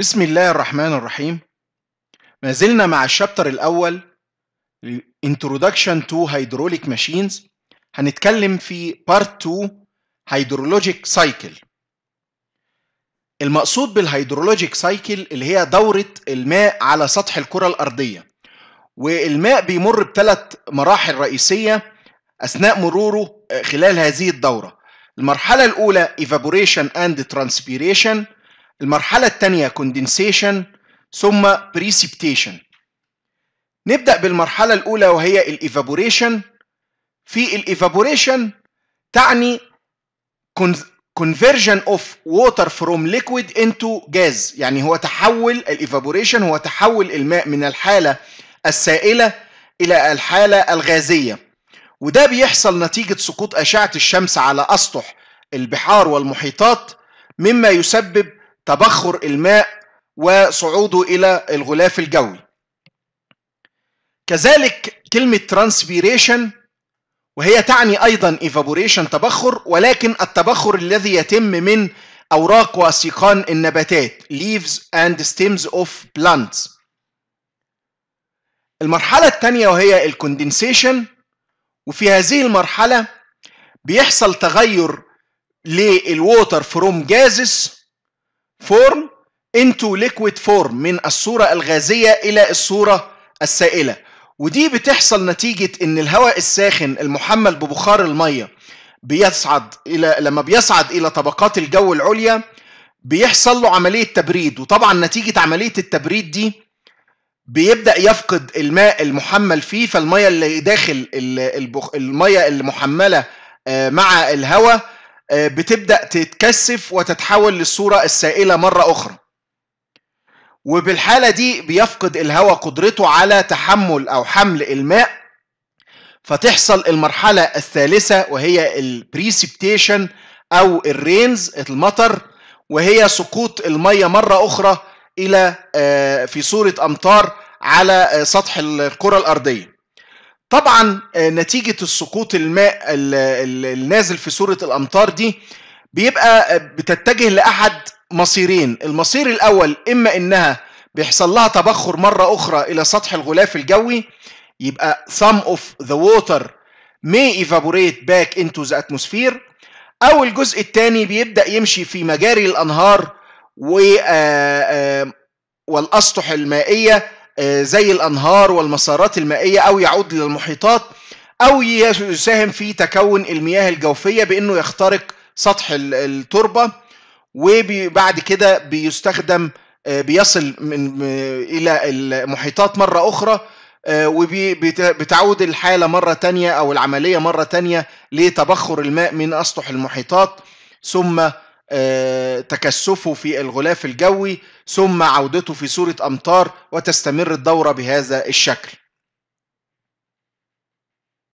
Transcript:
بسم الله الرحمن الرحيم ما زلنا مع الشابتر الأول Introduction to Hydraulic Machines هنتكلم في Part 2 Hydrologic Cycle المقصود بالهيدرولوجيك سايكل اللي هي دورة الماء على سطح الكرة الأرضية والماء بيمر بثلاث مراحل رئيسية أثناء مروره خلال هذه الدورة المرحلة الأولى Evaporation and Transpiration المرحلة الثانية condensation ثم precipitation نبدأ بالمرحلة الأولى وهي الإيفابوريشن في الإيفابوريشن تعني conversion of water from liquid into gas يعني هو تحول الإيفابوريشن هو تحول الماء من الحالة السائلة إلى الحالة الغازية وده بيحصل نتيجة سقوط أشعة الشمس على أسطح البحار والمحيطات مما يسبب تبخر الماء وصعوده إلى الغلاف الجوي كذلك كلمة ترانسبيريشن وهي تعني أيضا إيفابوريشن تبخر ولكن التبخر الذي يتم من أوراق وسيقان النباتات leaves and stems of plants المرحلة الثانية وهي الكوندنسيشن وفي هذه المرحلة بيحصل تغير للووتر فروم جازس فورم انتو ليكويد فورم من الصورة الغازية إلى الصورة السائلة ودي بتحصل نتيجة إن الهواء الساخن المحمل ببخار المية بيصعد إلى لما بيصعد إلى طبقات الجو العليا بيحصل له عملية تبريد وطبعا نتيجة عملية التبريد دي بيبدا يفقد الماء المحمل فيه فالميه اللي داخل الميه اللي محمله آه، مع الهواء آه، بتبدا تتكثف وتتحول للصوره السائله مره اخرى وبالحاله دي بيفقد الهواء قدرته على تحمل او حمل الماء فتحصل المرحله الثالثه وهي البريسيبتيشن او الرينز المطر وهي سقوط الميه مره اخرى الى آه، في صوره امطار على آه، سطح الكره الارضيه طبعا آه، نتيجة السقوط الماء النازل في سورة الأمطار دي بيبقى آه، بتتجه لأحد مصيرين المصير الأول إما إنها بيحصل لها تبخر مرة أخرى إلى سطح الغلاف الجوي يبقى some of the water may evaporate back into the atmosphere أو الجزء الثاني بيبدأ يمشي في مجاري الأنهار آه، والأسطح المائية آه، زي الانهار والمسارات المائيه او يعود للمحيطات او يساهم في تكون المياه الجوفيه بانه يخترق سطح التربه وبعد كده بيستخدم آه، بيصل من آه، الى المحيطات مره اخرى وبتعود الحالة مرة تانية أو العملية مرة تانية لتبخر الماء من أسطح المحيطات ثم آه، تكثفه في الغلاف الجوي ثم عودته في صورة أمطار وتستمر الدورة بهذا الشكل